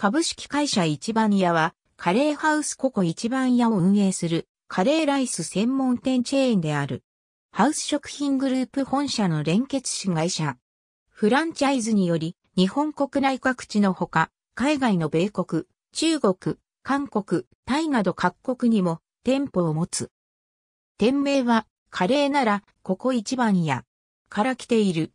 株式会社一番屋は、カレーハウスココ一番屋を運営するカレーライス専門店チェーンである。ハウス食品グループ本社の連結子会社。フランチャイズにより、日本国内各地のほか、海外の米国、中国、韓国、タイなど各国にも店舗を持つ。店名は、カレーなら、ここ一番屋。から来ている。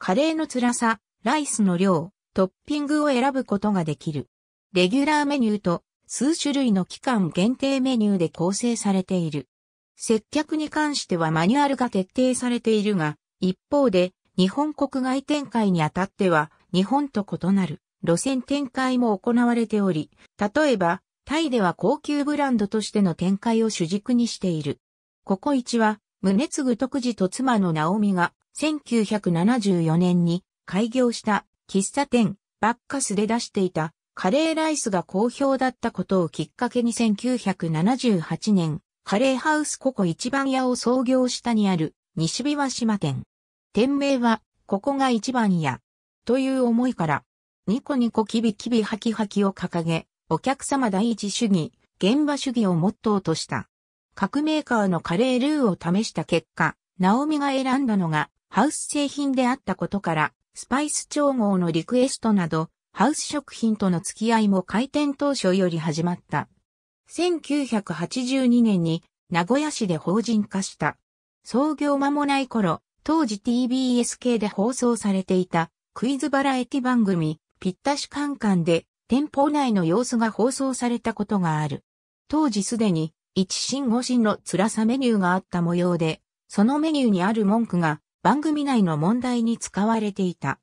カレーの辛さ、ライスの量、トッピングを選ぶことができる。レギュラーメニューと数種類の期間限定メニューで構成されている。接客に関してはマニュアルが徹底されているが、一方で日本国外展開にあたっては日本と異なる路線展開も行われており、例えばタイでは高級ブランドとしての展開を主軸にしている。ココイチは、宗次徳次と妻のオミが1974年に開業した喫茶店、バッカスで出していたカレーライスが好評だったことをきっかけに1978年、カレーハウスココ一番屋を創業したにある西琵琶島店。店名は、ここが一番屋。という思いから、ニコニコキビキビハキハキを掲げ、お客様第一主義、現場主義をモットーとした。各メーカーのカレールーを試した結果、ナオミが選んだのがハウス製品であったことから、スパイス調合のリクエストなど、ハウス食品との付き合いも開店当初より始まった。1982年に名古屋市で法人化した。創業間もない頃、当時 TBS 系で放送されていたクイズバラエティ番組ぴったしカンカンで店舗内の様子が放送されたことがある。当時すでに一新五新の辛さメニューがあった模様で、そのメニューにある文句が番組内の問題に使われていた。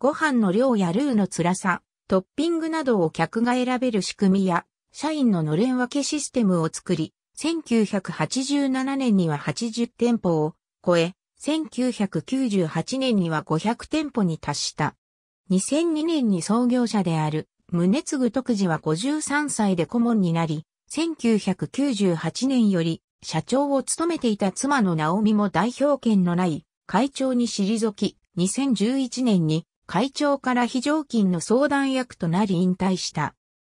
ご飯の量やルーの辛さ、トッピングなどを客が選べる仕組みや、社員ののれん分けシステムを作り、1987年には80店舗を超え、1998年には500店舗に達した。2002年に創業者である、宗次徳次は53歳で顧問になり、1998年より社長を務めていた妻の直美も代表権のない会長に退き、2011年に会長から非常勤の相談役となり引退した。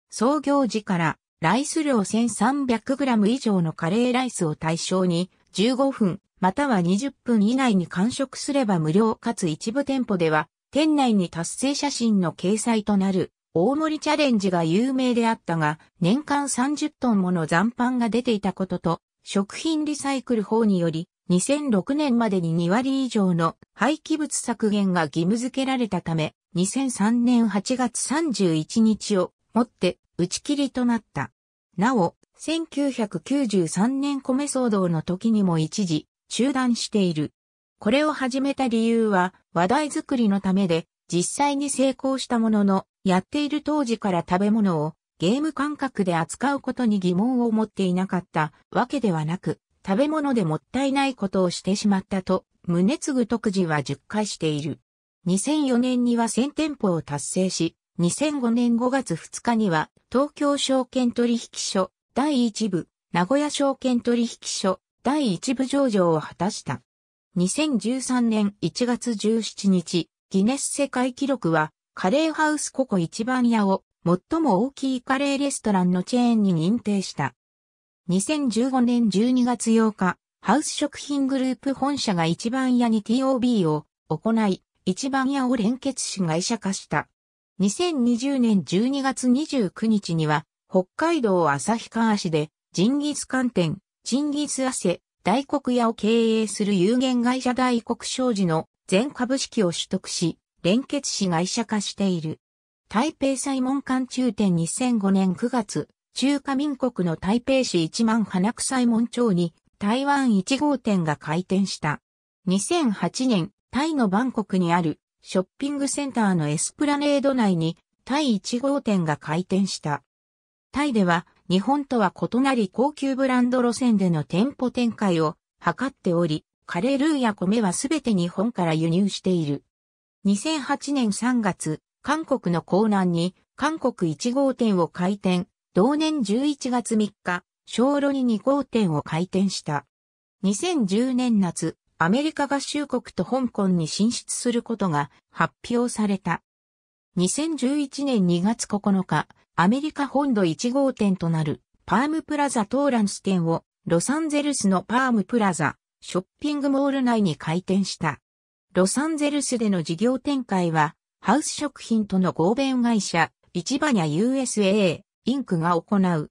創業時からライス量 1300g 以上のカレーライスを対象に15分または20分以内に完食すれば無料かつ一部店舗では店内に達成写真の掲載となる大盛りチャレンジが有名であったが年間30トンもの残飯が出ていたことと食品リサイクル法により2006年までに2割以上の廃棄物削減が義務付けられたため、2003年8月31日をもって打ち切りとなった。なお、1993年米騒動の時にも一時中断している。これを始めた理由は話題作りのためで実際に成功したもののやっている当時から食べ物をゲーム感覚で扱うことに疑問を持っていなかったわけではなく食べ物でもったいないことをしてしまったと、宗ぐ。特事は10回している。2004年には1000店舗を達成し、2005年5月2日には、東京証券取引所第1部、名古屋証券取引所第1部上場を果たした。2013年1月17日、ギネス世界記録は、カレーハウスココ一番屋を最も大きいカレーレストランのチェーンに認定した。2015年12月8日、ハウス食品グループ本社が一番屋に TOB を行い、一番屋を連結し会社化した。2020年12月29日には、北海道旭川市で、ジンギス観店、ジンギス汗、大黒屋を経営する有限会社大黒商事の全株式を取得し、連結し会社化している。台北西門館中店2005年9月、中華民国の台北市一万花臭門町に台湾1号店が開店した。2008年、タイのバンコクにあるショッピングセンターのエスプラネード内にタイ1号店が開店した。タイでは日本とは異なり高級ブランド路線での店舗展開を図っており、カレールーや米はすべて日本から輸入している。2008年3月、韓国の港南に韓国1号店を開店、同年11月3日、小炉に2号店を開店した。2010年夏、アメリカ合衆国と香港に進出することが発表された。2011年2月9日、アメリカ本土1号店となるパームプラザトーランス店をロサンゼルスのパームプラザショッピングモール内に開店した。ロサンゼルスでの事業展開はハウス食品との合弁会社、市場ニ USA、インクが行う。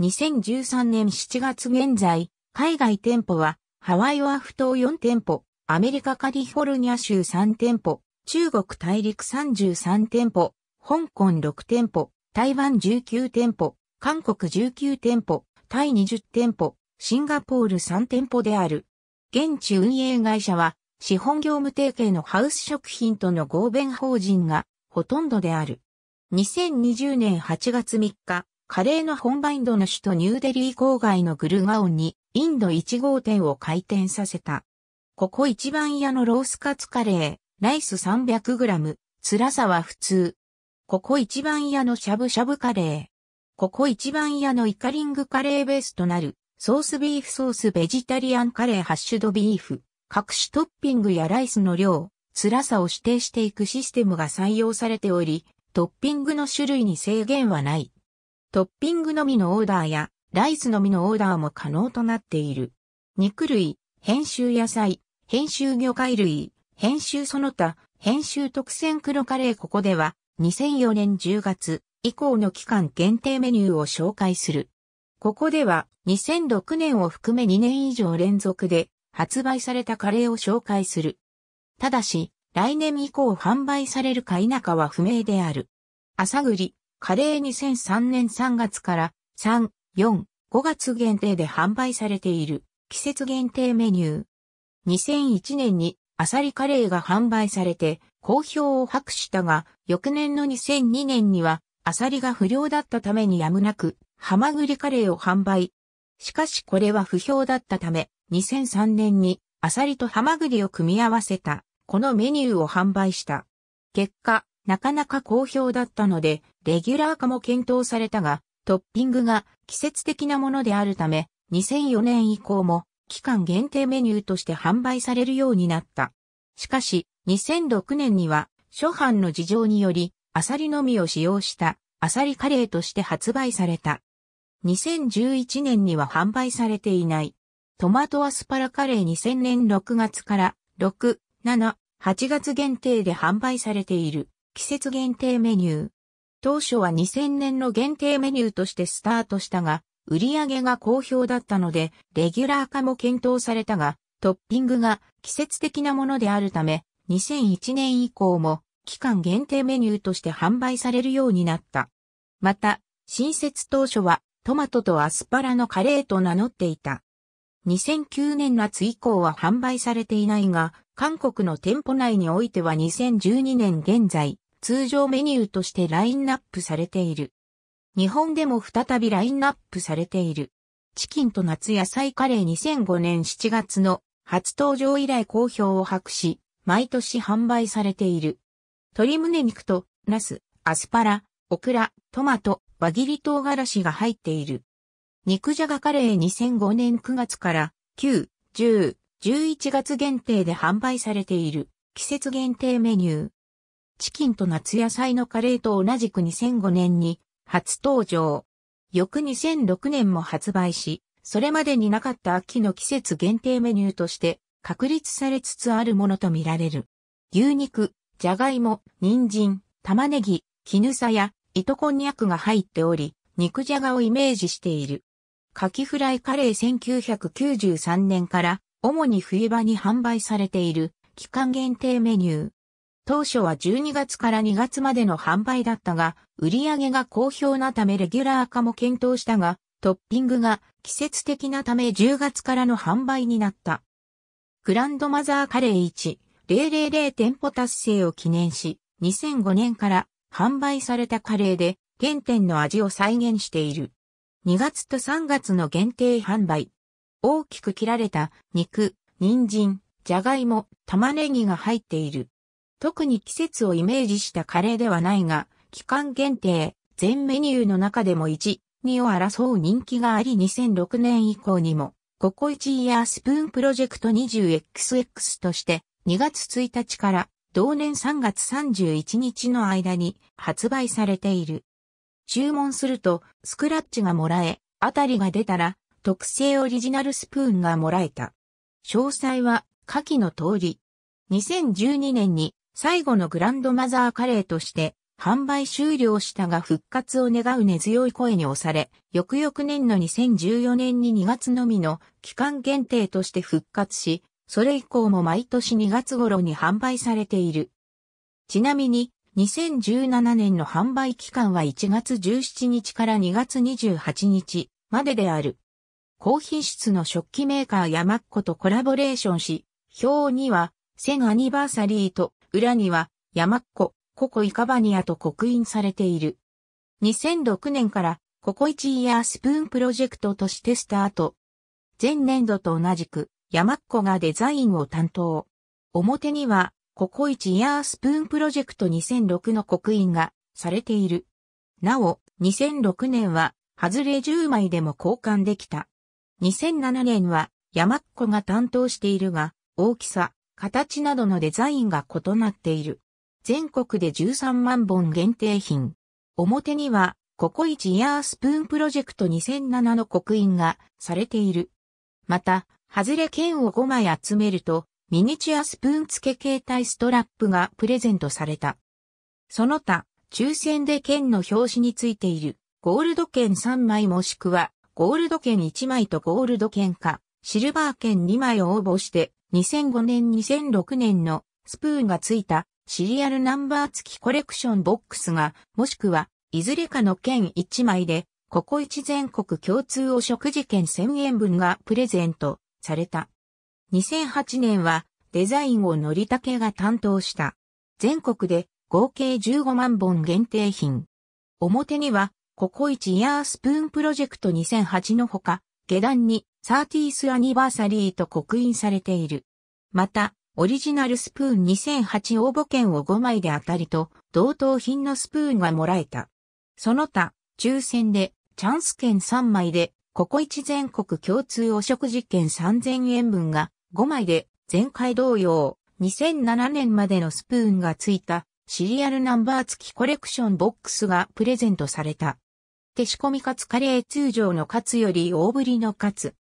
2013年7月現在、海外店舗は、ハワイオアフ島4店舗、アメリカカリフォルニア州3店舗、中国大陸33店舗、香港6店舗、台湾19店舗、韓国19店舗、タイ20店舗、シンガポール3店舗である。現地運営会社は、資本業務提携のハウス食品との合弁法人がほとんどである。2020年8月3日、カレーの本場インドの首都ニューデリー郊外のグルガオンにインド1号店を開店させた。ここ一番屋のロースカツカレー、ライス 300g、辛さは普通。ここ一番屋のしゃぶしゃぶカレー。ここ一番屋のイカリングカレーベースとなる、ソースビーフソースベジタリアンカレーハッシュドビーフ、各種トッピングやライスの量、辛さを指定していくシステムが採用されており、トッピングの種類に制限はない。トッピングのみのオーダーや、ライスのみのオーダーも可能となっている。肉類、編集野菜、編集魚介類、編集その他、編集特選黒カレーここでは、2004年10月以降の期間限定メニューを紹介する。ここでは、2006年を含め2年以上連続で発売されたカレーを紹介する。ただし、来年以降販売されるか否かは不明である。朝栗、カレー2003年3月から3、4、5月限定で販売されている季節限定メニュー。2001年にアサリカレーが販売されて好評を博したが、翌年の2002年にはアサリが不良だったためにやむなく、ハマグリカレーを販売。しかしこれは不評だったため、2003年にアサリとハマグリを組み合わせたこのメニューを販売した。結果、なかなか好評だったので、レギュラー化も検討されたが、トッピングが季節的なものであるため、2004年以降も期間限定メニューとして販売されるようになった。しかし、2006年には、初版の事情により、アサリのみを使用した、アサリカレーとして発売された。2011年には販売されていない。トマトアスパラカレー2000年6月から、6、7、8月限定で販売されている季節限定メニュー。当初は2000年の限定メニューとしてスタートしたが、売り上げが好評だったので、レギュラー化も検討されたが、トッピングが季節的なものであるため、2001年以降も期間限定メニューとして販売されるようになった。また、新設当初はトマトとアスパラのカレーと名乗っていた。2009年夏以降は販売されていないが、韓国の店舗内においては2012年現在、通常メニューとしてラインナップされている。日本でも再びラインナップされている。チキンと夏野菜カレー2005年7月の初登場以来好評を博し、毎年販売されている。鶏胸肉と、ナス、アスパラ、オクラ、トマト、輪切り唐辛子が入っている。肉じゃがカレー2005年9月から9、10、11月限定で販売されている季節限定メニュー。チキンと夏野菜のカレーと同じく2005年に初登場。翌2006年も発売し、それまでになかった秋の季節限定メニューとして確立されつつあるものとみられる。牛肉、じゃがいも、人参、玉ねぎ、絹さや、糸こんにゃくが入っており、肉じゃがをイメージしている。カキフライカレー1993年から主に冬場に販売されている期間限定メニュー。当初は12月から2月までの販売だったが、売り上げが好評なためレギュラー化も検討したが、トッピングが季節的なため10月からの販売になった。グランドマザーカレー1000店舗達成を記念し、2005年から販売されたカレーで、原点の味を再現している。2月と3月の限定販売、大きく切られた肉、人参、じゃがいも、玉ねぎが入っている。特に季節をイメージしたカレーではないが、期間限定、全メニューの中でも1、2を争う人気があり2006年以降にも、ココイチイヤースプーンプロジェクト 20XX として2月1日から同年3月31日の間に発売されている。注文するとスクラッチがもらえ、あたりが出たら特製オリジナルスプーンがもらえた。詳細は下記の通り。2012年に最後のグランドマザーカレーとして販売終了したが復活を願う根強い声に押され、翌々年の2014年に2月のみの期間限定として復活し、それ以降も毎年2月頃に販売されている。ちなみに、2017年の販売期間は1月17日から2月28日までである。高品質の食器メーカーやマッコとコラボレーションし、表には、センアニバーサリーと、裏には、ヤマッコ、ココイカバニアと刻印されている。2006年から、ココイチイヤースプーンプロジェクトとしてスタート。前年度と同じく、ヤマッコがデザインを担当。表には、ココイチイヤースプーンプロジェクト2006の刻印がされている。なお、2006年は、ハズレ10枚でも交換できた。2007年は山っ子が担当しているが、大きさ、形などのデザインが異なっている。全国で13万本限定品。表には、ココイチイヤースプーンプロジェクト2007の刻印がされている。また、外れ券を5枚集めると、ミニチュアスプーン付け携帯ストラップがプレゼントされた。その他、抽選で券の表紙についているゴールド券3枚もしくはゴールド券1枚とゴールド券か、シルバー券2枚を応募して、2005年2006年のスプーンがついたシリアルナンバー付きコレクションボックスが、もしくはいずれかの券1枚で、ここチ全国共通お食事券1000円分がプレゼントされた。2008年はデザインをのりたけが担当した。全国で合計15万本限定品。表にはココイチイヤースプーンプロジェクト2008のほか、下段にサーティースアニバーサリーと刻印されている。また、オリジナルスプーン2008応募券を5枚で当たりと、同等品のスプーンがもらえた。その他、抽選で、チャンス券3枚で、ココイチ全国共通お食事券3000円分が5枚で、前回同様、2007年までのスプーンがついた、シリアルナンバー付きコレクションボックスがプレゼントされた。って仕込みカツカレー通常のカツより大ぶりのカツ。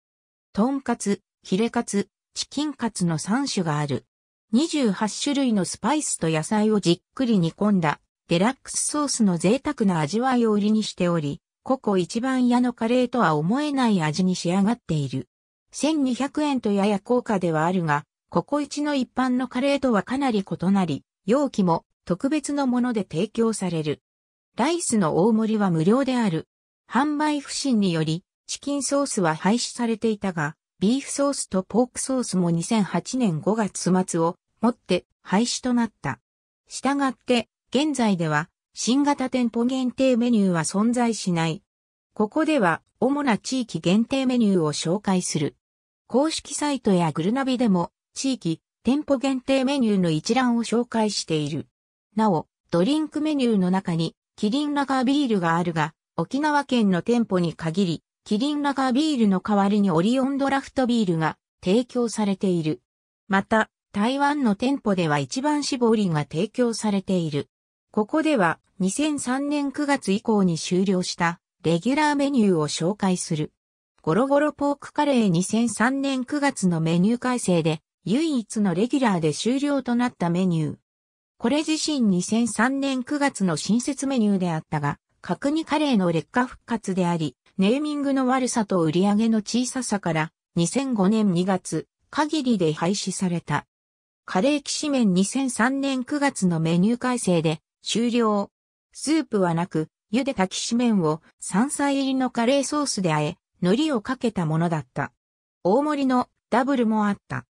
トンカツ、ヒレカツ、チキンカツの3種がある。28種類のスパイスと野菜をじっくり煮込んだ、デラックスソースの贅沢な味わいを売りにしており、ココ一番屋のカレーとは思えない味に仕上がっている。1200円とやや高価ではあるが、ココ一の一般のカレーとはかなり異なり、容器も特別のもので提供される。ライスの大盛りは無料である。販売不振により、チキンソースは廃止されていたが、ビーフソースとポークソースも2008年5月末をもって廃止となった。したがって、現在では新型店舗限定メニューは存在しない。ここでは主な地域限定メニューを紹介する。公式サイトやグルナビでも地域、店舗限定メニューの一覧を紹介している。なお、ドリンクメニューの中にキリンラガービールがあるが、沖縄県の店舗に限り、キリンラガービールの代わりにオリオンドラフトビールが提供されている。また、台湾の店舗では一番搾りが提供されている。ここでは2003年9月以降に終了したレギュラーメニューを紹介する。ゴロゴロポークカレー2003年9月のメニュー改正で唯一のレギュラーで終了となったメニュー。これ自身2003年9月の新設メニューであったが、角煮カレーの劣化復活であり、ネーミングの悪さと売り上げの小ささから、2005年2月、限りで廃止された。カレー騎士麺2003年9月のメニュー改正で終了。スープはなく、茹でた騎士麺を山菜入りのカレーソースで和え、海苔をかけたものだった。大盛りのダブルもあった。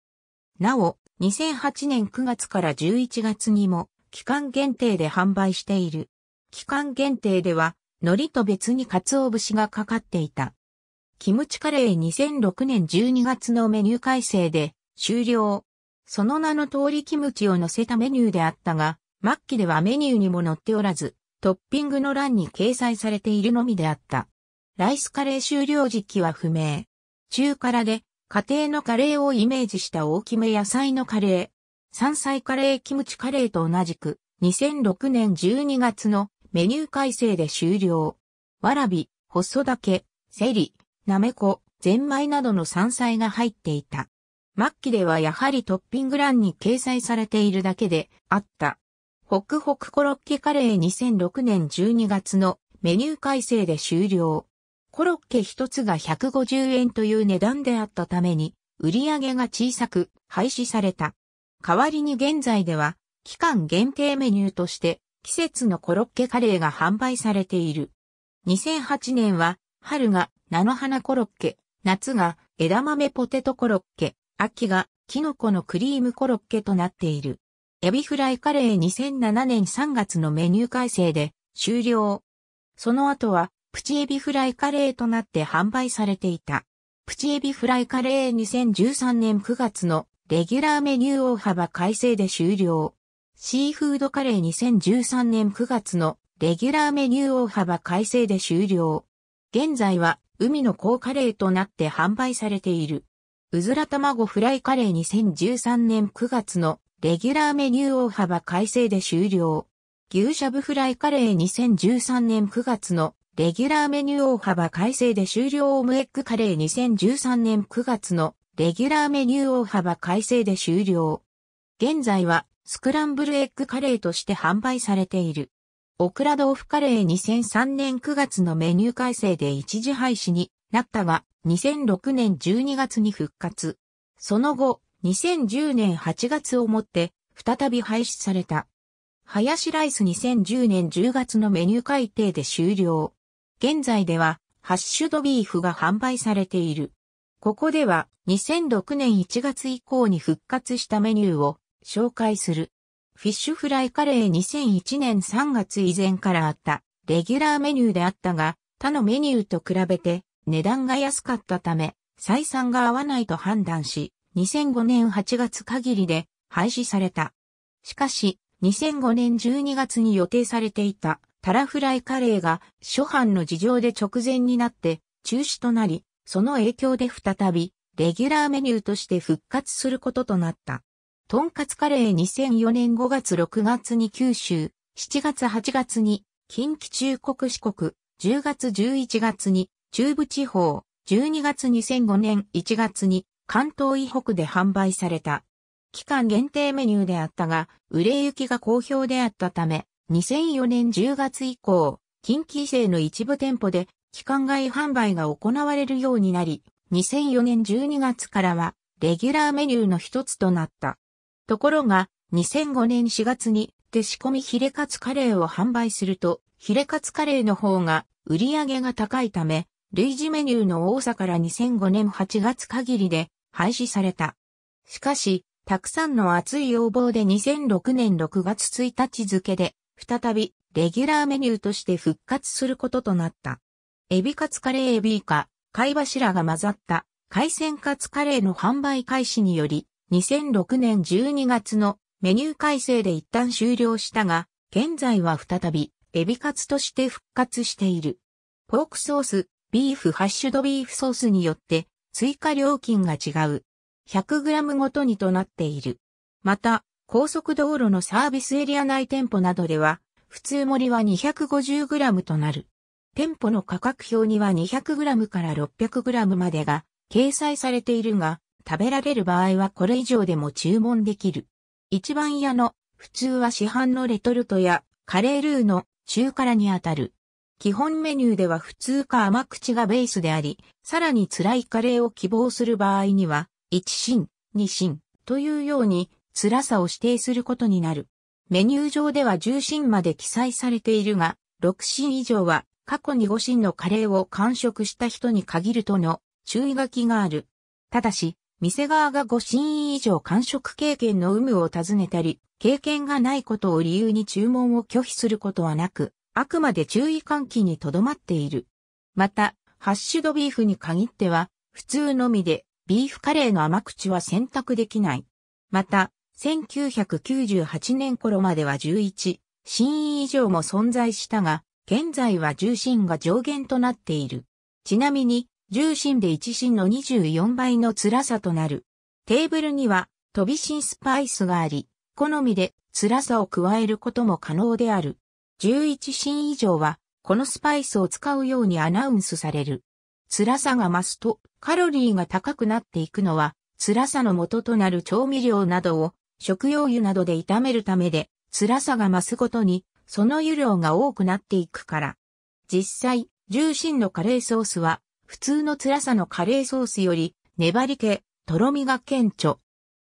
なお、2008年9月から11月にも期間限定で販売している。期間限定では、海苔と別に鰹節がかかっていた。キムチカレー2006年12月のメニュー改正で終了。その名の通りキムチを乗せたメニューであったが、末期ではメニューにも載っておらず、トッピングの欄に掲載されているのみであった。ライスカレー終了時期は不明。中辛で家庭のカレーをイメージした大きめ野菜のカレー。山菜カレーキムチカレーと同じく、2006年12月のメニュー改正で終了。わらび、細ッセリ、なめこ、ゼンマイなどの山菜が入っていた。末期ではやはりトッピング欄に掲載されているだけであった。ホクホクコロッケカレー2006年12月のメニュー改正で終了。コロッケ一つが150円という値段であったために、売り上げが小さく廃止された。代わりに現在では、期間限定メニューとして、季節のコロッケカレーが販売されている。2008年は、春が菜の花コロッケ、夏が枝豆ポテトコロッケ、秋がキノコのクリームコロッケとなっている。エビフライカレー2007年3月のメニュー改正で終了。その後はプチエビフライカレーとなって販売されていた。プチエビフライカレー2013年9月のレギュラーメニュー大幅改正で終了。シーフードカレー2013年9月のレギュラーメニュー大幅改正で終了。現在は海の高カレーとなって販売されている。うずら卵フライカレー2013年9月のレギュラーメニュー大幅改正で終了。牛しゃぶフライカレー2013年9月のレギュラーメニュー大幅改正で終了オムエッグカレー2013年9月のレギュラーメニュー大幅改正で終了。現在はスクランブルエッグカレーとして販売されている。オクラ豆腐カレー2003年9月のメニュー改正で一時廃止になったが、2006年12月に復活。その後、2010年8月をもって、再び廃止された。林ライス2010年10月のメニュー改定で終了。現在ではハッシュドビーフが販売されている。ここでは2006年1月以降に復活したメニューを紹介する。フィッシュフライカレー2001年3月以前からあったレギュラーメニューであったが他のメニューと比べて値段が安かったため採算が合わないと判断し2005年8月限りで廃止された。しかし2005年12月に予定されていたタラフライカレーが諸般の事情で直前になって中止となり、その影響で再びレギュラーメニューとして復活することとなった。とんかつカレー2004年5月6月に九州、7月8月に近畿中国四国、10月11月に中部地方、12月2005年1月に関東以北で販売された。期間限定メニューであったが、売れ行きが好評であったため、2004年10月以降、近畿製の一部店舗で期間外販売が行われるようになり、2004年12月からはレギュラーメニューの一つとなった。ところが、2005年4月に手仕込みヒレカツカレーを販売すると、ヒレカツカレーの方が売り上げが高いため、類似メニューの多さから2005年8月限りで廃止された。しかし、たくさんの熱い要望で2006年6月1日付で再びレギュラーメニューとして復活することとなった。エビカツカレーエビイカ、貝柱が混ざった海鮮カツカレーの販売開始により、2006年12月のメニュー改正で一旦終了したが、現在は再びエビカツとして復活している。ポークソース、ビーフハッシュドビーフソースによって追加料金が違う。100g ごとにとなっている。また、高速道路のサービスエリア内店舗などでは、普通盛りは 250g となる。店舗の価格表には 200g から 600g までが掲載されているが、食べられる場合はこれ以上でも注文できる。一番屋の普通は市販のレトルトやカレールーの中辛にあたる。基本メニューでは普通か甘口がベースであり、さらに辛いカレーを希望する場合には、一芯、二芯というように辛さを指定することになる。メニュー上では重心まで記載されているが、6芯以上は過去に5芯のカレーを完食した人に限るとの注意書きがある。ただし、店側が5心以上完食経験の有無を尋ねたり、経験がないことを理由に注文を拒否することはなく、あくまで注意喚起にとどまっている。また、ハッシュドビーフに限っては、普通のみで、ビーフカレーの甘口は選択できない。また、1998年頃までは11、新以上も存在したが、現在は重心が上限となっている。ちなみに、重心で1心の24倍の辛さとなる。テーブルには、飛び心スパイスがあり、好みで辛さを加えることも可能である。11心以上は、このスパイスを使うようにアナウンスされる。辛さが増すと、カロリーが高くなっていくのは、辛さの元となる調味料などを食用油などで炒めるためで、辛さが増すごとに、その油量が多くなっていくから。実際、重心のカレーソースは、普通の辛さのカレーソースより、粘り気、とろみが顕著。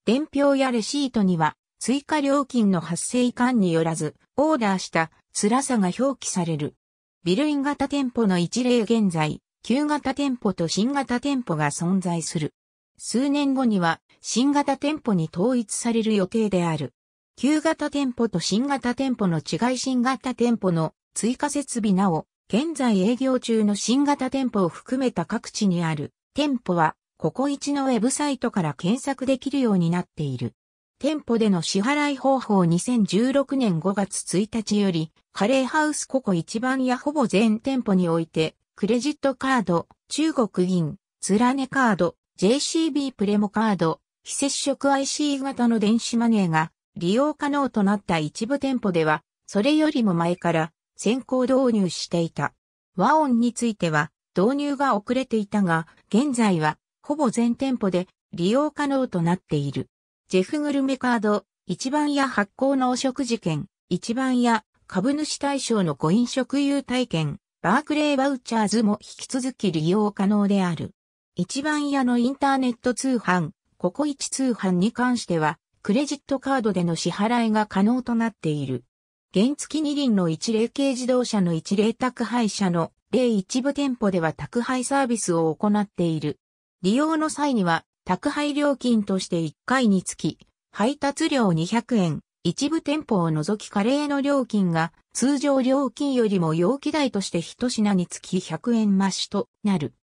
伝票やレシートには、追加料金の発生以下によらず、オーダーした辛さが表記される。ビルイン型店舗の一例現在、旧型店舗と新型店舗が存在する。数年後には新型店舗に統一される予定である。旧型店舗と新型店舗の違い新型店舗の追加設備なお、現在営業中の新型店舗を含めた各地にある店舗は、ココイチのウェブサイトから検索できるようになっている。店舗での支払い方法2016年5月1日より、カレーハウスココ一番やほぼ全店舗において、クレジットカード、中国銀、ツラネカード、JCB プレモカード、非接触 IC 型の電子マネーが利用可能となった一部店舗では、それよりも前から先行導入していた。和音については導入が遅れていたが、現在はほぼ全店舗で利用可能となっている。ジェフグルメカード、一番屋発行のお食事券、一番屋株主対象のご飲食優待券、バークレーバウチャーズも引き続き利用可能である。一番屋のインターネット通販、ココイチ通販に関しては、クレジットカードでの支払いが可能となっている。原付二輪の一例軽自動車の一例宅配車の例一部店舗では宅配サービスを行っている。利用の際には、宅配料金として1回につき、配達料200円、一部店舗を除きカレーの料金が通常料金よりも容器代として一品につき100円増しとなる。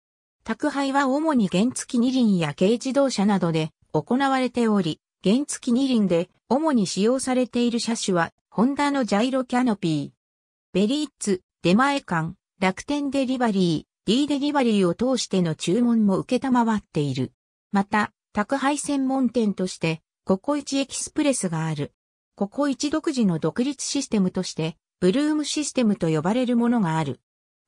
宅配は主に原付二輪や軽自動車などで行われており、原付二輪で主に使用されている車種は、ホンダのジャイロキャノピー。ベリーツ、出前館、楽天デリバリー、D デリバリーを通しての注文も受けたまわっている。また、宅配専門店として、ココイチエキスプレスがある。ココイチ独自の独立システムとして、ブルームシステムと呼ばれるものがある。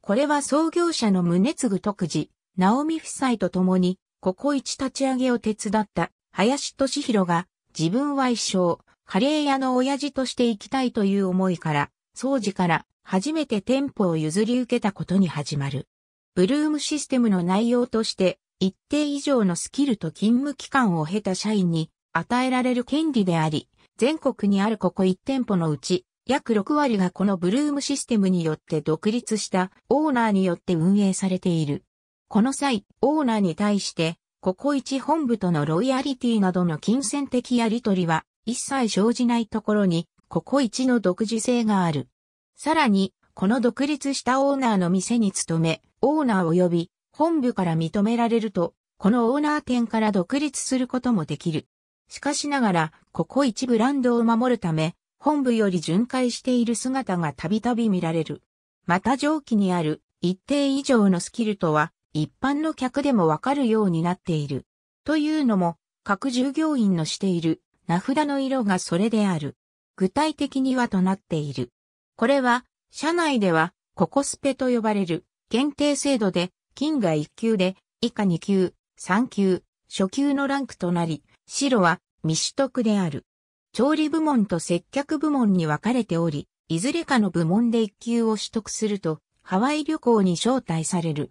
これは創業者の宗次特事。ナオミ夫妻と共に、ココイチ立ち上げを手伝った林俊弘が、自分は一生、カレー屋の親父として行きたいという思いから、掃除から初めて店舗を譲り受けたことに始まる。ブルームシステムの内容として、一定以上のスキルと勤務期間を経た社員に与えられる権利であり、全国にあるここ1店舗のうち、約6割がこのブルームシステムによって独立したオーナーによって運営されている。この際、オーナーに対して、ココイチ本部とのロイヤリティなどの金銭的やり取りは一切生じないところに、ココイチの独自性がある。さらに、この独立したオーナーの店に勤め、オーナー及び本部から認められると、このオーナー店から独立することもできる。しかしながら、ココイチブランドを守るため、本部より巡回している姿がたびたび見られる。また上記にある一定以上のスキルとは一般の客でもわかるようになっている。というのも、各従業員のしている名札の色がそれである。具体的にはとなっている。これは、社内では、ココスペと呼ばれる、限定制度で、金が1級で、以下2級、3級、初級のランクとなり、白は未取得である。調理部門と接客部門に分かれており、いずれかの部門で1級を取得すると、ハワイ旅行に招待される。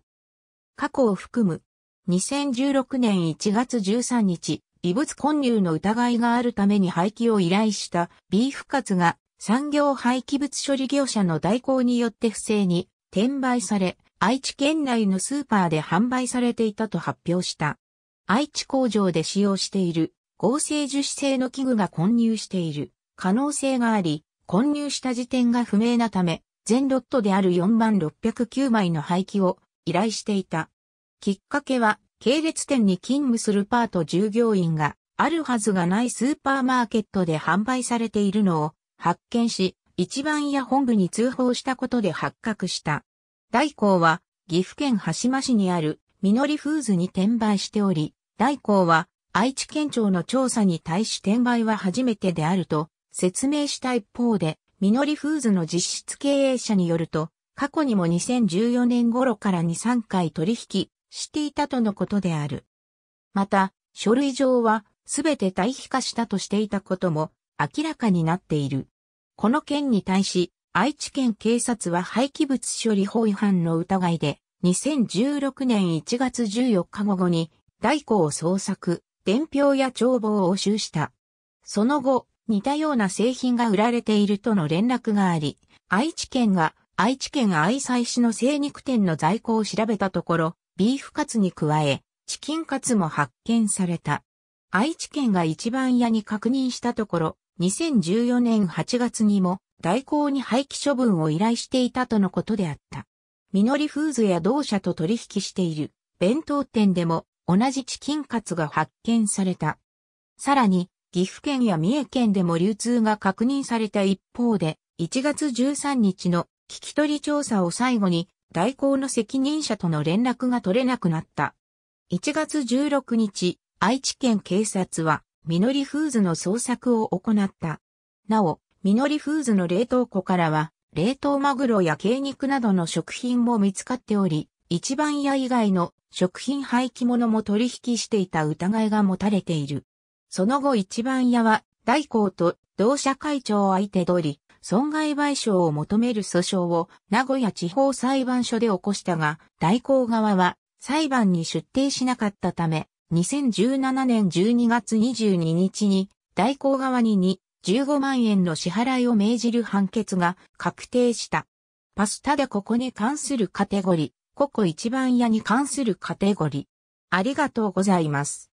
過去を含む。2016年1月13日、異物混入の疑いがあるために廃棄を依頼したビーフカツが産業廃棄物処理業者の代行によって不正に転売され、愛知県内のスーパーで販売されていたと発表した。愛知工場で使用している合成樹脂製の器具が混入している可能性があり、混入した時点が不明なため、全ロットである4万609枚の廃棄を依頼していた。きっかけは、系列店に勤務するパート従業員が、あるはずがないスーパーマーケットで販売されているのを発見し、一番や本部に通報したことで発覚した。大光は、岐阜県羽島市にある、みのりフーズに転売しており、大光は、愛知県庁の調査に対し転売は初めてであると説明した一方で、みのりフーズの実質経営者によると、過去にも2014年頃から2、3回取引していたとのことである。また、書類上はすべて対比化したとしていたことも明らかになっている。この件に対し、愛知県警察は廃棄物処理法違反の疑いで、2016年1月14日午後に、大工を捜索、伝票や帳簿を押収した。その後、似たような製品が売られているとの連絡があり、愛知県が愛知県愛西市の精肉店の在庫を調べたところ、ビーフカツに加え、チキンカツも発見された。愛知県が一番屋に確認したところ、2014年8月にも、代行に廃棄処分を依頼していたとのことであった。ミノりフーズや同社と取引している弁当店でも同じチキンカツが発見された。さらに、岐阜県や三重県でも流通が確認された一方で、1月13日の聞き取り調査を最後に、代行の責任者との連絡が取れなくなった。1月16日、愛知県警察は、みのりフーズの捜索を行った。なお、みのりフーズの冷凍庫からは、冷凍マグロや鶏肉などの食品も見つかっており、一番屋以外の食品廃棄物も取引していた疑いが持たれている。その後一番屋は、大光と同社会長を相手取り、損害賠償を求める訴訟を名古屋地方裁判所で起こしたが、大広側は裁判に出廷しなかったため、2017年12月22日に大広側に2、15万円の支払いを命じる判決が確定した。パスタでここに関するカテゴリー、ここ一番屋に関するカテゴリー。ありがとうございます。